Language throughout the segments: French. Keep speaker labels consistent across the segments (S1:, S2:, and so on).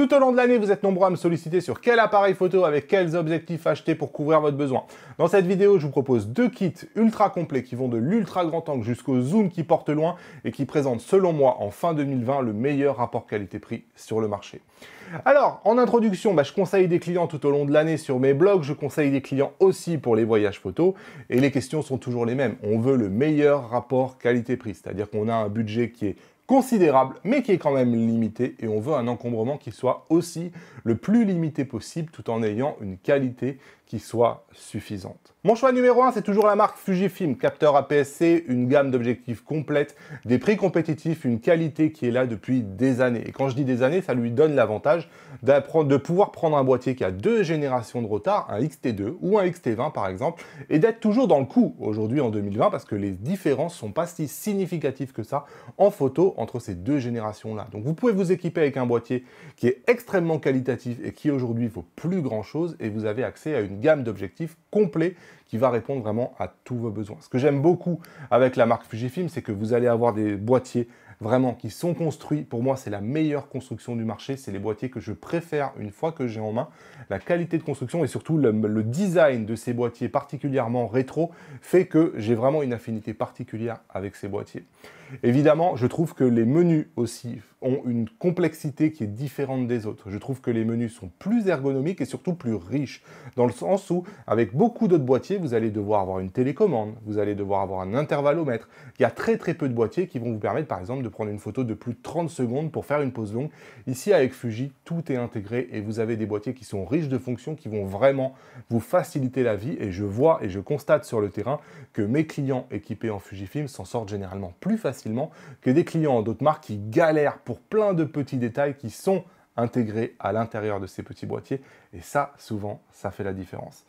S1: Tout au long de l'année, vous êtes nombreux à me solliciter sur quel appareil photo avec quels objectifs acheter pour couvrir votre besoin. Dans cette vidéo, je vous propose deux kits ultra complets qui vont de l'ultra grand angle jusqu'au zoom qui porte loin et qui présentent selon moi en fin 2020 le meilleur rapport qualité-prix sur le marché. Alors, en introduction, bah, je conseille des clients tout au long de l'année sur mes blogs, je conseille des clients aussi pour les voyages photos, et les questions sont toujours les mêmes. On veut le meilleur rapport qualité-prix, c'est-à-dire qu'on a un budget qui est considérable, mais qui est quand même limité, et on veut un encombrement qui soit aussi le plus limité possible, tout en ayant une qualité qui soit suffisante. Mon choix numéro 1, c'est toujours la marque Fujifilm, capteur APS-C, une gamme d'objectifs complète, des prix compétitifs, une qualité qui est là depuis des années. Et quand je dis des années, ça lui donne l'avantage de pouvoir prendre un boîtier qui a deux générations de retard, un XT2 ou un XT20 par exemple, et d'être toujours dans le coup aujourd'hui en 2020 parce que les différences sont pas si significatives que ça en photo entre ces deux générations-là. Donc vous pouvez vous équiper avec un boîtier qui est extrêmement qualitatif et qui aujourd'hui vaut plus grand-chose et vous avez accès à une gamme d'objectifs complets qui va répondre vraiment à tous vos besoins. Ce que j'aime beaucoup avec la marque Fujifilm, c'est que vous allez avoir des boîtiers vraiment qui sont construits. Pour moi, c'est la meilleure construction du marché. C'est les boîtiers que je préfère une fois que j'ai en main. La qualité de construction et surtout le, le design de ces boîtiers particulièrement rétro fait que j'ai vraiment une affinité particulière avec ces boîtiers. Évidemment, je trouve que les menus aussi ont une complexité qui est différente des autres. Je trouve que les menus sont plus ergonomiques et surtout plus riches, dans le sens où, avec beaucoup d'autres boîtiers, vous allez devoir avoir une télécommande, vous allez devoir avoir un intervallomètre. Il y a très très peu de boîtiers qui vont vous permettre, par exemple, de prendre une photo de plus de 30 secondes pour faire une pause longue. Ici, avec Fuji, tout est intégré et vous avez des boîtiers qui sont riches de fonctions, qui vont vraiment vous faciliter la vie. Et je vois et je constate sur le terrain que mes clients équipés en Fujifilm s'en sortent généralement plus facilement que des clients d'autres marques qui galèrent pour plein de petits détails qui sont intégrés à l'intérieur de ces petits boîtiers. Et ça, souvent, ça fait la différence.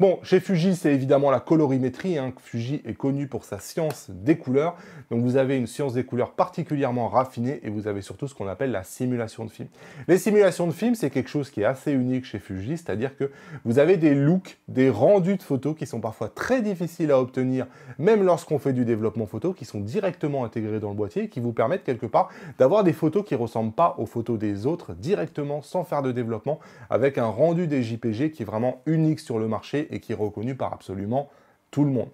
S1: Bon, chez Fuji, c'est évidemment la colorimétrie. Hein. Fuji est connu pour sa science des couleurs. Donc vous avez une science des couleurs particulièrement raffinée et vous avez surtout ce qu'on appelle la simulation de film. Les simulations de film, c'est quelque chose qui est assez unique chez Fuji, c'est-à-dire que vous avez des looks, des rendus de photos qui sont parfois très difficiles à obtenir, même lorsqu'on fait du développement photo, qui sont directement intégrés dans le boîtier, et qui vous permettent quelque part d'avoir des photos qui ne ressemblent pas aux photos des autres directement, sans faire de développement, avec un rendu des JPG qui est vraiment unique sur le marché et qui est reconnu par absolument tout le monde.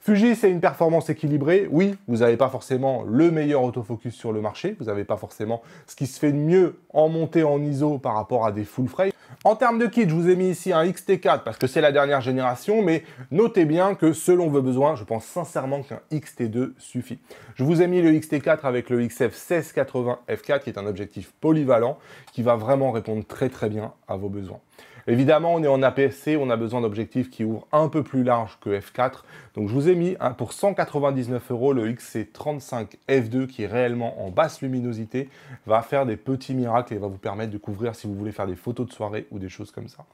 S1: Fuji, c'est une performance équilibrée. Oui, vous n'avez pas forcément le meilleur autofocus sur le marché, vous n'avez pas forcément ce qui se fait de mieux en montée en ISO par rapport à des full frame. En termes de kit, je vous ai mis ici un XT4 parce que c'est la dernière génération, mais notez bien que selon vos besoins, je pense sincèrement qu'un XT2 suffit. Je vous ai mis le XT4 avec le XF1680 F4 qui est un objectif polyvalent qui va vraiment répondre très très bien à vos besoins. Évidemment, on est en APS-C, on a besoin d'objectifs qui ouvrent un peu plus large que f4. Donc je vous ai mis hein, pour 199 euros le XC35 f2 qui est réellement en basse luminosité, va faire des petits miracles et va vous permettre de couvrir si vous voulez faire des photos de soirée ou des choses comme ça.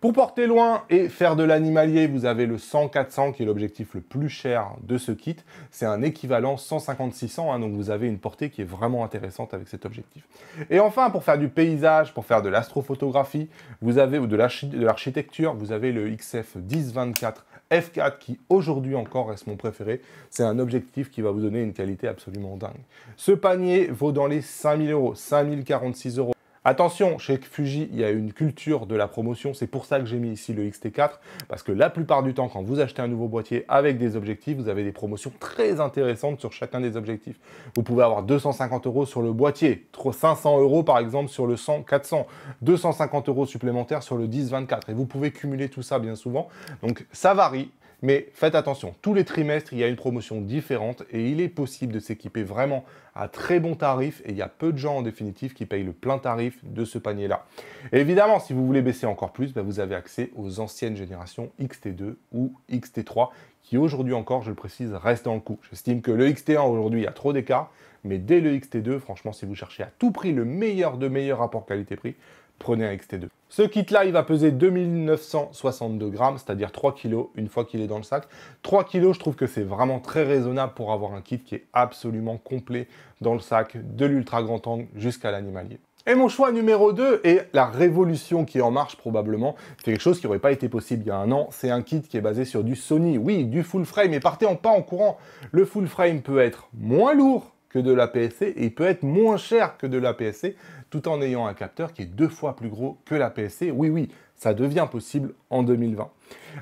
S1: Pour porter loin et faire de l'animalier, vous avez le 100-400 qui est l'objectif le plus cher de ce kit. C'est un équivalent 150-600, hein, donc vous avez une portée qui est vraiment intéressante avec cet objectif. Et enfin, pour faire du paysage, pour faire de l'astrophotographie, vous avez ou de l'architecture, vous avez le XF 24 F4 qui aujourd'hui encore reste mon préféré. C'est un objectif qui va vous donner une qualité absolument dingue. Ce panier vaut dans les 5000 euros, 5046 euros. Attention, chez Fuji, il y a une culture de la promotion. C'est pour ça que j'ai mis ici le XT4, parce que la plupart du temps, quand vous achetez un nouveau boîtier avec des objectifs, vous avez des promotions très intéressantes sur chacun des objectifs. Vous pouvez avoir 250 euros sur le boîtier, 500 euros par exemple sur le 100, 400, 250 euros supplémentaires sur le 10-24. Et vous pouvez cumuler tout ça bien souvent. Donc ça varie, mais faites attention, tous les trimestres, il y a une promotion différente et il est possible de s'équiper vraiment à très bon tarif et il y a peu de gens en définitive qui payent le plein tarif de ce panier-là. Évidemment, si vous voulez baisser encore plus, bah, vous avez accès aux anciennes générations XT2 ou XT3 qui aujourd'hui encore, je le précise, restent en le J'estime que le XT1 aujourd'hui a trop d'écart, mais dès le XT2, franchement, si vous cherchez à tout prix le meilleur de meilleur rapport qualité-prix, prenez un XT2. Ce kit-là, il va peser 2962 grammes, c'est-à-dire 3 kg une fois qu'il est dans le sac. 3 kg, je trouve que c'est vraiment très raisonnable pour avoir un kit qui est absolument complet dans le sac, de l'ultra grand angle jusqu'à l'animalier. Et mon choix numéro 2 est la révolution qui est en marche probablement. C'est quelque chose qui n'aurait pas été possible il y a un an. C'est un kit qui est basé sur du Sony, oui, du full frame. Et partez en pas en courant. Le full frame peut être moins lourd que de la PSC et il peut être moins cher que de la PSC tout en ayant un capteur qui est deux fois plus gros que la PSC. Oui, oui, ça devient possible en 2020.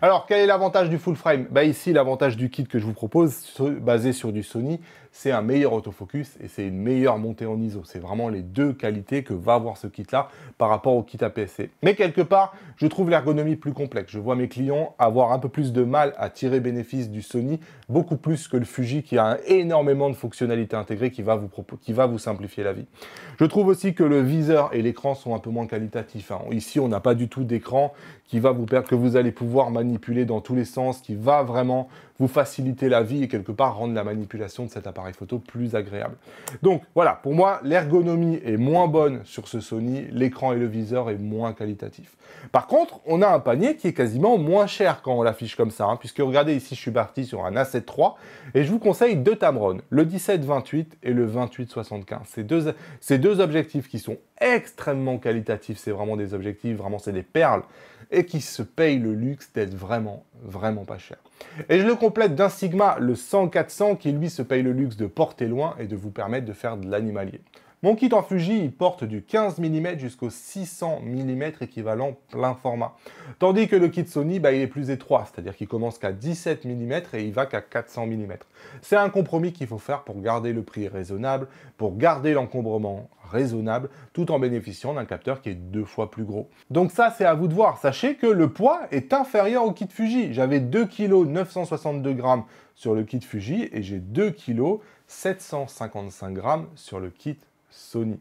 S1: Alors, quel est l'avantage du full frame bah Ici, l'avantage du kit que je vous propose, basé sur du Sony, c'est un meilleur autofocus et c'est une meilleure montée en ISO. C'est vraiment les deux qualités que va avoir ce kit-là par rapport au kit APS-C. Mais quelque part, je trouve l'ergonomie plus complexe. Je vois mes clients avoir un peu plus de mal à tirer bénéfice du Sony, beaucoup plus que le Fuji qui a énormément de fonctionnalités intégrées qui va vous, qui va vous simplifier la vie. Je trouve aussi que le viseur et l'écran sont un peu moins qualitatifs. Hein. Ici, on n'a pas du tout d'écran qui va vous perdre, que vous allez pouvoir manipuler dans tous les sens, qui va vraiment vous faciliter la vie et quelque part rendre la manipulation de cet appareil photo plus agréable. Donc voilà, pour moi, l'ergonomie est moins bonne sur ce Sony, l'écran et le viseur est moins qualitatif. Par contre, on a un panier qui est quasiment moins cher quand on l'affiche comme ça, hein, puisque regardez ici, je suis parti sur un A7 III et je vous conseille deux Tamron, le 17-28 et le 28-75. Ces deux, ces deux objectifs qui sont extrêmement qualitatifs, c'est vraiment des objectifs, vraiment c'est des perles, et qui se payent le luxe d'être vraiment, vraiment pas cher. Et je le complète d'un Sigma, le 100-400, qui lui se paye le luxe de porter loin et de vous permettre de faire de l'animalier. Mon kit en Fuji, il porte du 15 mm jusqu'au 600 mm équivalent plein format. Tandis que le kit Sony, bah, il est plus étroit, c'est-à-dire qu'il commence qu'à 17 mm et il va qu'à 400 mm. C'est un compromis qu'il faut faire pour garder le prix raisonnable, pour garder l'encombrement raisonnable, tout en bénéficiant d'un capteur qui est deux fois plus gros. Donc ça, c'est à vous de voir. Sachez que le poids est inférieur au kit Fuji. J'avais 2 kg 962 g sur le kit Fuji et j'ai 2 kg 755 g sur le kit Sony.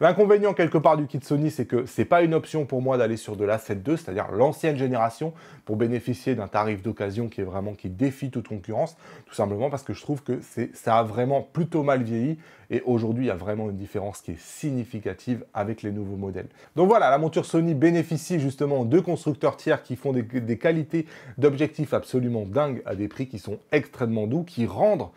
S1: L'inconvénient quelque part du kit Sony, c'est que c'est pas une option pour moi d'aller sur de l'A7 c'est-à-dire l'ancienne génération, pour bénéficier d'un tarif d'occasion qui est vraiment qui défie toute concurrence, tout simplement parce que je trouve que ça a vraiment plutôt mal vieilli et aujourd'hui il y a vraiment une différence qui est significative avec les nouveaux modèles. Donc voilà, la monture Sony bénéficie justement de constructeurs tiers qui font des, des qualités d'objectifs absolument dingues à des prix qui sont extrêmement doux, qui rendent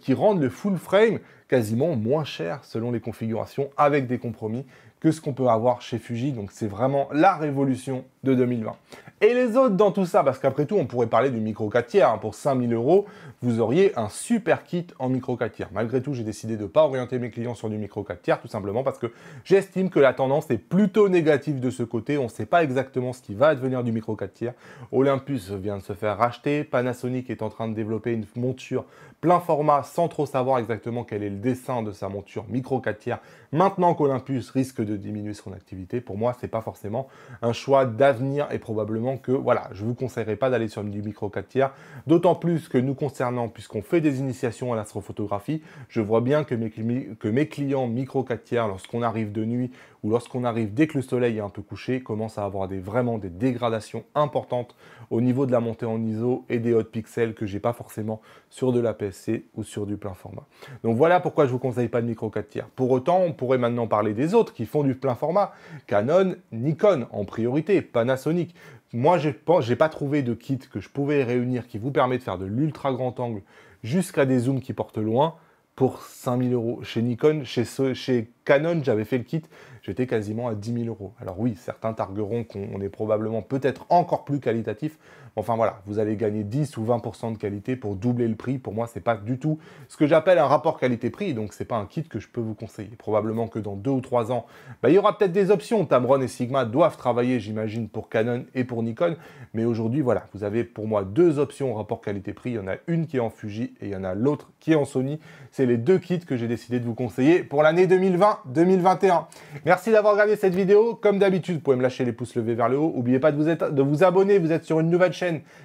S1: qui rendent le full frame quasiment moins cher selon les configurations avec des compromis que ce qu'on peut avoir chez Fuji. Donc c'est vraiment la révolution de 2020. Et les autres dans tout ça, parce qu'après tout, on pourrait parler du micro 4 tiers. Hein. Pour 5000 euros, vous auriez un super kit en micro 4 tiers. Malgré tout, j'ai décidé de ne pas orienter mes clients sur du micro 4 tiers, tout simplement parce que j'estime que la tendance est plutôt négative de ce côté. On ne sait pas exactement ce qui va devenir du micro 4 tiers. Olympus vient de se faire racheter. Panasonic est en train de développer une monture plein format sans trop savoir exactement quel est le dessin de sa monture micro 4 tiers. Maintenant qu'Olympus risque de diminuer son activité, pour moi, c'est pas forcément un choix d'avenir et probablement que, voilà, je vous conseillerais pas d'aller sur du micro 4 tiers, d'autant plus que nous concernant, puisqu'on fait des initiations à l'astrophotographie, je vois bien que mes, que mes clients micro 4 tiers, lorsqu'on arrive de nuit ou lorsqu'on arrive dès que le soleil est un peu couché, commence à avoir des, vraiment des dégradations importantes au niveau de la montée en ISO et des hot pixels que j'ai pas forcément sur de la PSC ou sur du plein format. Donc voilà pourquoi je vous conseille pas de micro 4 tiers. Pour autant, on pourrait maintenant parler des autres qui font du plein format. Canon, Nikon en priorité, Panasonic. Moi, je n'ai pas trouvé de kit que je pouvais réunir qui vous permet de faire de l'ultra grand angle jusqu'à des zooms qui portent loin pour 5000 euros. Chez Nikon, chez, ce, chez Canon, j'avais fait le kit, j'étais quasiment à 10 000 euros. Alors oui, certains targueront qu'on est probablement peut-être encore plus qualitatif, Enfin voilà, vous allez gagner 10 ou 20% de qualité pour doubler le prix. Pour moi, n'est pas du tout ce que j'appelle un rapport qualité-prix. Donc ce n'est pas un kit que je peux vous conseiller. Probablement que dans deux ou trois ans, bah, il y aura peut-être des options. Tamron et Sigma doivent travailler, j'imagine, pour Canon et pour Nikon. Mais aujourd'hui, voilà, vous avez pour moi deux options rapport qualité-prix. Il y en a une qui est en Fuji et il y en a l'autre qui est en Sony. C'est les deux kits que j'ai décidé de vous conseiller pour l'année 2020-2021. Merci d'avoir regardé cette vidéo. Comme d'habitude, vous pouvez me lâcher les pouces levés vers le haut. N'oubliez pas de vous, de vous abonner. Vous êtes sur une nouvelle chaîne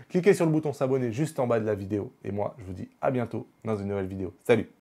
S1: cliquez sur le bouton s'abonner juste en bas de la vidéo. Et moi, je vous dis à bientôt dans une nouvelle vidéo. Salut